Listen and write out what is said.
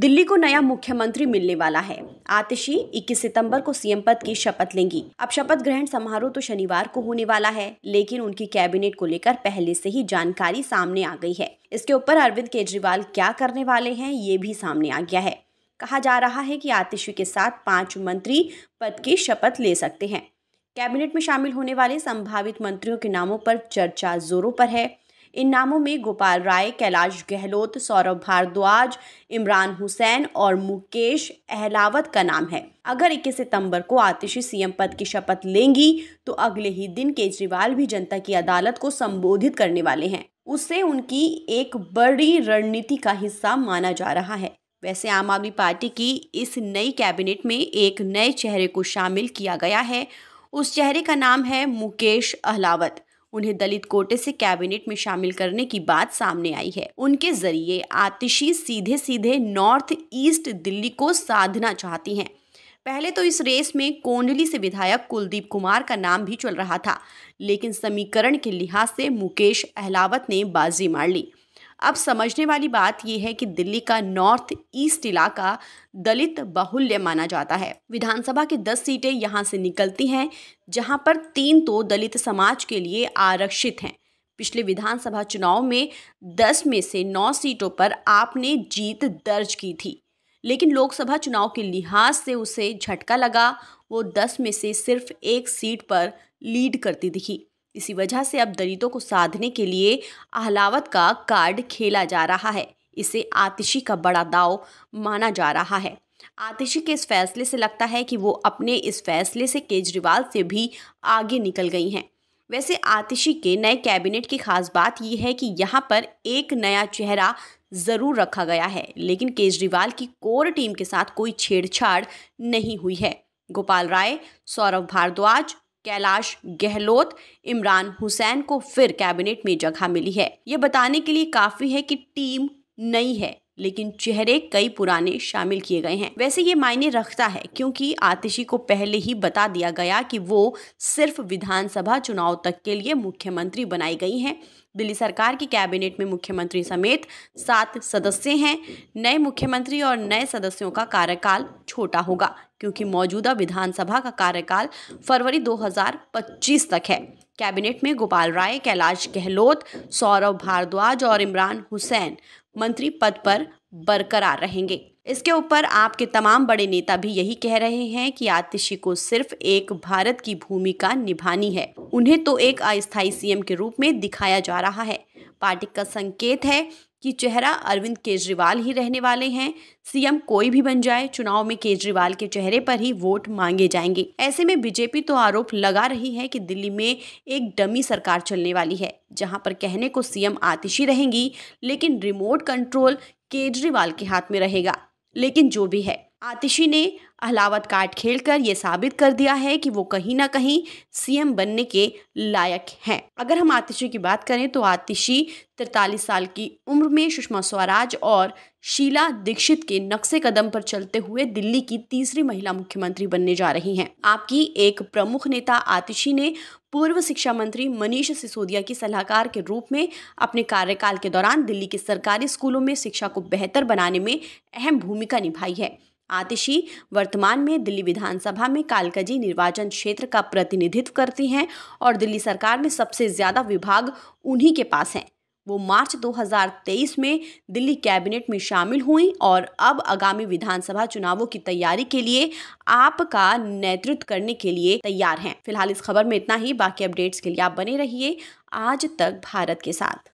दिल्ली को नया मुख्यमंत्री मिलने वाला है आतिशी 21 सितंबर को सीएम पद की शपथ लेंगी अब शपथ ग्रहण समारोह तो शनिवार को होने वाला है लेकिन उनकी कैबिनेट को लेकर पहले से ही जानकारी सामने आ गई है इसके ऊपर अरविंद केजरीवाल क्या करने वाले हैं ये भी सामने आ गया है कहा जा रहा है कि आतिशी के साथ पांच मंत्री पद की शपथ ले सकते हैं कैबिनेट में शामिल होने वाले संभावित मंत्रियों के नामों पर चर्चा जोरों पर है इन नामों में गोपाल राय कैलाश गहलोत सौरभ भारद्वाज इमरान हुसैन और मुकेश अहलावत का नाम है अगर 21 सितंबर को आतिशी सीएम पद की शपथ लेंगी तो अगले ही दिन केजरीवाल भी जनता की अदालत को संबोधित करने वाले हैं उसे उनकी एक बड़ी रणनीति का हिस्सा माना जा रहा है वैसे आम आदमी पार्टी की इस नई कैबिनेट में एक नए चेहरे को शामिल किया गया है उस चेहरे का नाम है मुकेश अहलावत उन्हें दलित कोटे से कैबिनेट में शामिल करने की बात सामने आई है उनके जरिए आतिशी सीधे सीधे नॉर्थ ईस्ट दिल्ली को साधना चाहती हैं पहले तो इस रेस में कोंडली से विधायक कुलदीप कुमार का नाम भी चल रहा था लेकिन समीकरण के लिहाज से मुकेश अहलावत ने बाजी मार ली अब समझने वाली बात यह है कि दिल्ली का नॉर्थ ईस्ट इलाका दलित बाहुल्य माना जाता है विधानसभा की दस सीटें यहाँ से निकलती हैं जहाँ पर तीन तो दलित समाज के लिए आरक्षित हैं पिछले विधानसभा चुनाव में दस में से नौ सीटों पर आपने जीत दर्ज की थी लेकिन लोकसभा चुनाव के लिहाज से उसे झटका लगा वो दस में से सिर्फ एक सीट पर लीड करती दिखी इसी वजह से अब दलितों को साधने के लिए अहलावत का कार्ड खेला जा रहा है इसे आतिशी का बड़ा दाव माना जा रहा है आतिशी के इस फैसले से लगता है कि वो अपने इस फैसले से केजरीवाल से भी आगे निकल गई हैं वैसे आतिशी के नए कैबिनेट की खास बात यह है कि यहाँ पर एक नया चेहरा ज़रूर रखा गया है लेकिन केजरीवाल की कोर टीम के साथ कोई छेड़छाड़ नहीं हुई है गोपाल राय सौरभ भारद्वाज कैलाश गहलोत इमरान हुसैन को फिर कैबिनेट में जगह मिली है ये बताने के लिए काफ़ी है कि टीम नई है लेकिन चेहरे कई पुराने शामिल किए गए हैं वैसे ये मायने रखता है क्योंकि आतिशी को पहले ही बता दिया गया कि वो सिर्फ विधानसभा चुनाव तक के लिए मुख्यमंत्री बनाई गई हैं दिल्ली सरकार की कैबिनेट में मुख्यमंत्री समेत सात सदस्य हैं नए मुख्यमंत्री और नए सदस्यों का कार्यकाल छोटा होगा क्योंकि मौजूदा विधानसभा का कार्यकाल फरवरी 2025 तक है कैबिनेट में गोपाल राय कैलाश गहलोत सौरभ भारद्वाज और इमरान हुसैन मंत्री पद पर बरकरार रहेंगे इसके ऊपर आपके तमाम बड़े नेता भी यही कह रहे हैं कि आतिशी को सिर्फ एक भारत की भूमिका निभानी है उन्हें तो एक अस्थायी सीएम के रूप में दिखाया जा रहा है पार्टी का संकेत है कि चेहरा अरविंद केजरीवाल ही रहने वाले हैं सीएम कोई भी बन जाए चुनाव में केजरीवाल के चेहरे पर ही वोट मांगे जाएंगे ऐसे में बीजेपी तो आरोप लगा रही है कि दिल्ली में एक डमी सरकार चलने वाली है जहां पर कहने को सीएम आतिशी रहेंगी लेकिन रिमोट कंट्रोल केजरीवाल के हाथ में रहेगा लेकिन जो भी है आतिशी ने अहलावत कार्ड खेलकर ये साबित कर दिया है कि वो कहीं ना कहीं सीएम बनने के लायक हैं अगर हम आतिशी की बात करें तो आतिशी तिरतालीस साल की उम्र में सुषमा स्वराज और शीला दीक्षित के नक्शे कदम पर चलते हुए दिल्ली की तीसरी महिला मुख्यमंत्री बनने जा रही हैं आपकी एक प्रमुख नेता आतिशी ने पूर्व शिक्षा मंत्री मनीष सिसोदिया की सलाहकार के रूप में अपने कार्यकाल के दौरान दिल्ली के सरकारी स्कूलों में शिक्षा को बेहतर बनाने में अहम भूमिका निभाई है आतिशी वर्तमान में दिल्ली विधानसभा में कालकजी निर्वाचन क्षेत्र का प्रतिनिधित्व करती हैं और दिल्ली सरकार में सबसे ज़्यादा विभाग उन्हीं के पास हैं वो मार्च 2023 में दिल्ली कैबिनेट में शामिल हुई और अब आगामी विधानसभा चुनावों की तैयारी के लिए आपका नेतृत्व करने के लिए तैयार हैं फिलहाल इस खबर में इतना ही बाकी अपडेट्स के लिए आप बने रहिए आज तक भारत के साथ